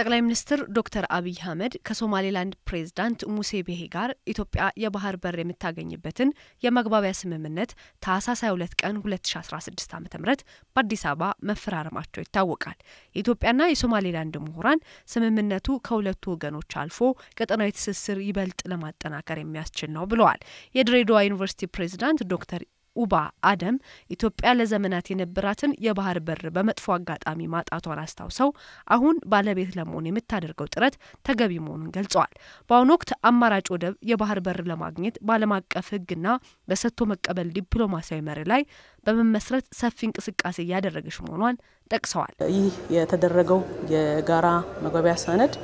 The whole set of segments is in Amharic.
ጠቅላይ ሚኒስትር ዶክተር አብይ አህመድ ከሶማሌላንድ ፕሬዝዳንት ሙሴ ቤሄ ጋር ኢትዮጵያ የባህር በር የምታገኝበትን የመግባቢያ ስምምነት ታህሳስ 22 ቀን 2016 ዓ ም በአዲስ አበባ መፈራረማቸው ይታወቃል። የኢትዮጵያና የሶማሌላንድ ምሁራን ስምምነቱ ከሁለቱ ወገኖች አልፎ ቀጠናዊ ትስስር ይበልጥ ለማጠናከር የሚያስችል ነው ብለዋል። የድሬዳዋ ዩኒቨርሲቲ ፕሬዝዳንት ዶክተር ኡባ አደም ኢትዮጵያ ለዘመናት የነበራትን የባህር በር በመጥፎ አጋጣሚ ማጣቷን አስታውሰው አሁን ባለቤት ለመሆን የምታደርገው ጥረት ተገቢ መሆኑን ገልጸዋል። በአሁኑ ወቅት አማራጭ ወደብ የባህር በር ለማግኘት በዓለም አቀፍ ሕግና በሰጥቶ መቀበል ዲፕሎማሲያዊ መሪ ላይ በመመስረት ሰፊ እንቅስቃሴ እያደረገች መሆኗን ጠቅሰዋል። ይህ የተደረገው የጋራ መግባቢያ ሰነድ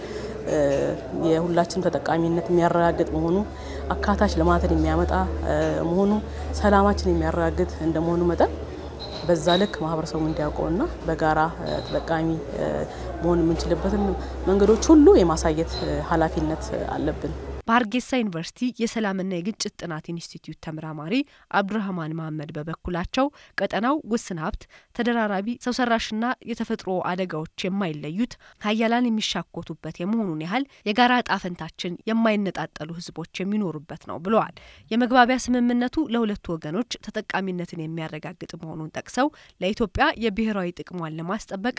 የሁላችንም ተጠቃሚነት የሚያረጋግጥ መሆኑ አካታች ልማትን የሚያመጣ መሆኑ ሰላማችን የሚያረጋግጥ እንደመሆኑ መጠን በዛ ልክ ማህበረሰቡ እንዲያውቀውና በጋራ ተጠቃሚ መሆን የምንችልበትን መንገዶች ሁሉ የማሳየት ኃላፊነት አለብን። በአርጌሳ ዩኒቨርሲቲ የሰላምና የግጭት ጥናት ኢንስቲትዩት ተመራማሪ አብዱራህማን መሀመድ በበኩላቸው ቀጠናው ውስን ሀብት፣ ተደራራቢ ሰው ሰራሽና የተፈጥሮ አደጋዎች የማይለዩት ሀያላን የሚሻኮቱበት የመሆኑን ያህል የጋራ እጣ ፈንታችን የማይነጣጠሉ ህዝቦች የሚኖሩበት ነው ብለዋል። የመግባቢያ ስምምነቱ ለሁለቱ ወገኖች ተጠቃሚነትን የሚያረጋግጥ መሆኑን ጠቅሰው ለኢትዮጵያ የብሔራዊ ጥቅሟን ለማስጠበቅ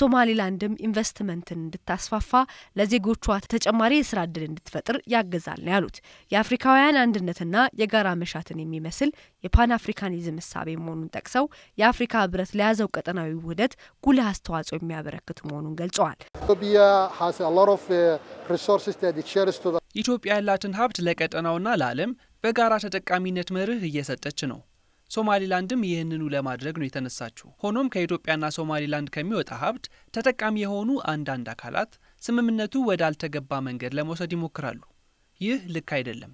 ሶማሊላንድም ኢንቨስትመንትን እንድታስፋፋ ለዜጎቿ ተጨማሪ የስራ እድል እንድትፈጥር ያ ያግዛል ነው ያሉት። የአፍሪካውያን አንድነትና የጋራ መሻትን የሚመስል የፓን አፍሪካኒዝም እሳቤ መሆኑን ጠቅሰው የአፍሪካ ህብረት ለያዘው ቀጠናዊ ውህደት ጉልህ አስተዋጽኦ የሚያበረክት መሆኑን ገልጸዋል። uh, ኢትዮጵያ ያላትን ሀብት ለቀጠናውና ለዓለም በጋራ ተጠቃሚነት መርህ እየሰጠች ነው። ሶማሊላንድም ይህንኑ ለማድረግ ነው የተነሳችው። ሆኖም ከኢትዮጵያና ሶማሊላንድ ከሚወጣ ሀብት ተጠቃሚ የሆኑ አንዳንድ አካላት ስምምነቱ ወዳልተገባ መንገድ ለመውሰድ ይሞክራሉ። ይህ ልክ አይደለም።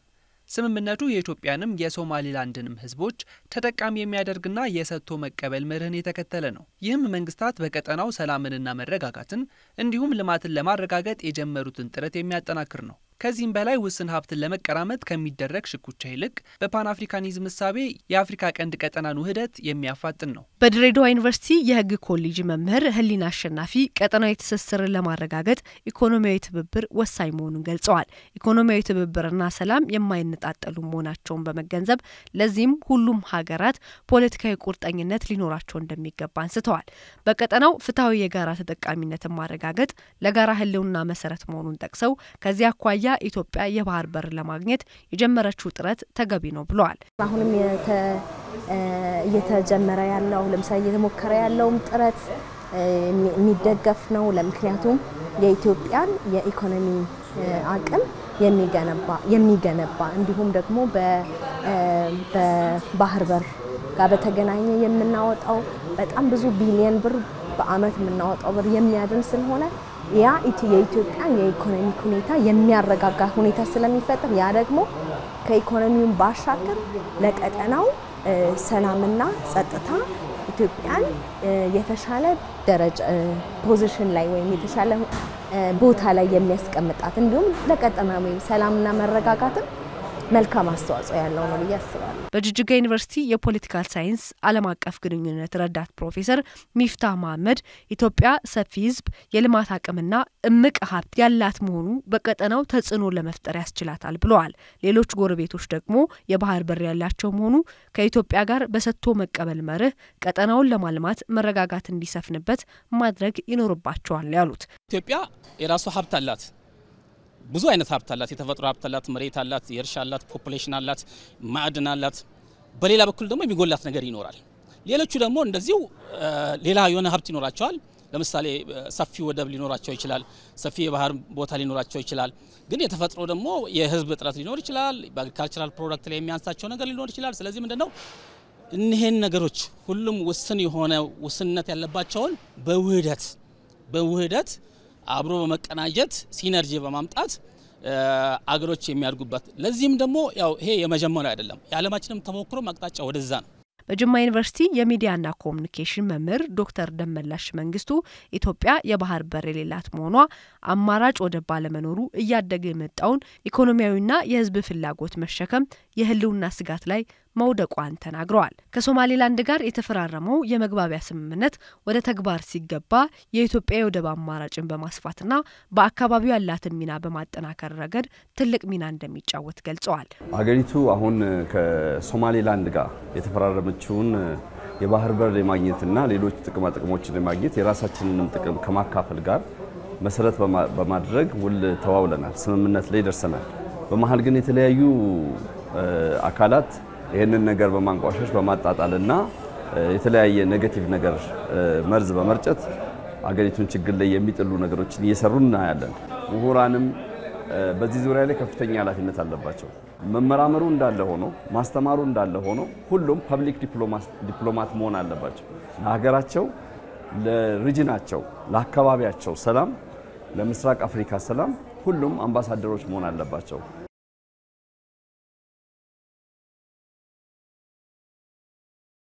ስምምነቱ የኢትዮጵያንም የሶማሊላንድንም ህዝቦች ተጠቃሚ የሚያደርግና የሰጥቶ መቀበል መርህን የተከተለ ነው። ይህም መንግስታት በቀጠናው ሰላምንና መረጋጋትን እንዲሁም ልማትን ለማረጋገጥ የጀመሩትን ጥረት የሚያጠናክር ነው። ከዚህም በላይ ውስን ሀብትን ለመቀራመጥ ከሚደረግ ሽኩቻ ይልቅ በፓን አፍሪካኒዝም እሳቤ የአፍሪካ ቀንድ ቀጠናን ውህደት የሚያፋጥን ነው። በድሬዳዋ ዩኒቨርሲቲ የህግ ኮሌጅ መምህር ህሊና አሸናፊ ቀጠናዊ ትስስርን ለማረጋገጥ ኢኮኖሚያዊ ትብብር ወሳኝ መሆኑን ገልጸዋል። ኢኮኖሚያዊ ትብብርና ሰላም የማይነጣጠሉ መሆናቸውን በመገንዘብ ለዚህም ሁሉም ሀገራት ፖለቲካዊ ቁርጠኝነት ሊኖራቸው እንደሚገባ አንስተዋል። በቀጠናው ፍትሐዊ የጋራ ተጠቃሚነትን ማረጋገጥ ለጋራ ህልውና መሰረት መሆኑን ጠቅሰው ከዚህ አኳያ አኳያ ኢትዮጵያ የባህር በር ለማግኘት የጀመረችው ጥረት ተገቢ ነው ብለዋል። አሁንም እየተጀመረ ያለው ለምሳሌ እየተሞከረ ያለውም ጥረት የሚደገፍ ነው። ለምክንያቱም የኢትዮጵያን የኢኮኖሚ አቅም የሚገነባ እንዲሁም ደግሞ በባህር በር ጋር በተገናኘ የምናወጣው በጣም ብዙ ቢሊየን ብር በአመት የምናወጣው ብር የሚያድን ስለሆነ ያ የኢትዮጵያን የኢኮኖሚ ሁኔታ የሚያረጋጋ ሁኔታ ስለሚፈጥር ያ ደግሞ ከኢኮኖሚውን ባሻገር ለቀጠናው ሰላምና ጸጥታ ኢትዮጵያን የተሻለ ደረጃ ፖዚሽን ላይ ወይም የተሻለ ቦታ ላይ የሚያስቀምጣት እንዲሁም ለቀጠናዊ ሰላምና መረጋጋትም መልካም አስተዋጽኦ ያለው ነው ብዬ አስባለሁ። በጅጅጋ ዩኒቨርሲቲ የፖለቲካል ሳይንስ ዓለም አቀፍ ግንኙነት ረዳት ፕሮፌሰር ሚፍታ መሐመድ ኢትዮጵያ ሰፊ ሕዝብ የልማት አቅምና እምቅ ሀብት ያላት መሆኑ በቀጠናው ተጽዕኖ ለመፍጠር ያስችላታል ብለዋል። ሌሎች ጎረቤቶች ደግሞ የባህር በር ያላቸው መሆኑ ከኢትዮጵያ ጋር በሰጥቶ መቀበል መርህ ቀጠናውን ለማልማት መረጋጋት እንዲሰፍንበት ማድረግ ይኖርባቸዋል ያሉት ኢትዮጵያ የራሷ ሀብት አላት ብዙ አይነት ሀብት አላት። የተፈጥሮ ሀብት አላት፣ መሬት አላት፣ የእርሻ አላት፣ ፖፑሌሽን አላት፣ ማዕድን አላት። በሌላ በኩል ደግሞ የሚጎላት ነገር ይኖራል። ሌሎቹ ደግሞ እንደዚሁ ሌላ የሆነ ሀብት ይኖራቸዋል። ለምሳሌ ሰፊ ወደብ ሊኖራቸው ይችላል። ሰፊ የባህር ቦታ ሊኖራቸው ይችላል። ግን የተፈጥሮ ደግሞ የህዝብ እጥረት ሊኖር ይችላል። በአግሪካልቸራል ፕሮዳክት ላይ የሚያንሳቸው ነገር ሊኖር ይችላል። ስለዚህ ምንድነው እኒህን ነገሮች ሁሉም ውስን የሆነ ውስንነት ያለባቸውን በውህደት በውህደት አብሮ በመቀናጀት ሲነርጂ በማምጣት አገሮች የሚያድጉበት ለዚህም ደግሞ ያው ይሄ የመጀመሪያ አይደለም። የዓለማችንም ተሞክሮ አቅጣጫ ወደዛ ነው። በጅማ ዩኒቨርሲቲ የሚዲያና ኮሚኒኬሽን መምህር ዶክተር ደመላሽ መንግስቱ ኢትዮጵያ የባህር በር የሌላት መሆኗ አማራጭ ወደብ ባለመኖሩ እያደገ የመጣውን ኢኮኖሚያዊና የሕዝብ ፍላጎት መሸከም የህልውና ስጋት ላይ መውደቋን ተናግረዋል። ከሶማሌላንድ ጋር የተፈራረመው የመግባቢያ ስምምነት ወደ ተግባር ሲገባ የኢትዮጵያ የወደብ አማራጭን በማስፋትና በአካባቢው ያላትን ሚና በማጠናከር ረገድ ትልቅ ሚና እንደሚጫወት ገልጸዋል። አገሪቱ አሁን ከሶማሌላንድ ጋር የተፈራረመችውን የባህር በር የማግኘትና ሌሎች ጥቅማ ጥቅሞችን የማግኘት የራሳችንንም ጥቅም ከማካፈል ጋር መሰረት በማድረግ ውል ተዋውለናል፣ ስምምነት ላይ ደርሰናል። በመሀል ግን የተለያዩ አካላት ይህንን ነገር በማንቋሸሽ በማጣጣልና የተለያየ ኔጌቲቭ ነገር መርዝ በመርጨት አገሪቱን ችግር ላይ የሚጥሉ ነገሮችን እየሰሩ እናያለን። ምሁራንም በዚህ ዙሪያ ላይ ከፍተኛ ኃላፊነት አለባቸው። መመራመሩ እንዳለ ሆኖ ማስተማሩ እንዳለ ሆኖ ሁሉም ፐብሊክ ዲፕሎማት መሆን አለባቸው። ለሀገራቸው፣ ለሪጅናቸው፣ ለአካባቢያቸው ሰላም፣ ለምስራቅ አፍሪካ ሰላም ሁሉም አምባሳደሮች መሆን አለባቸው።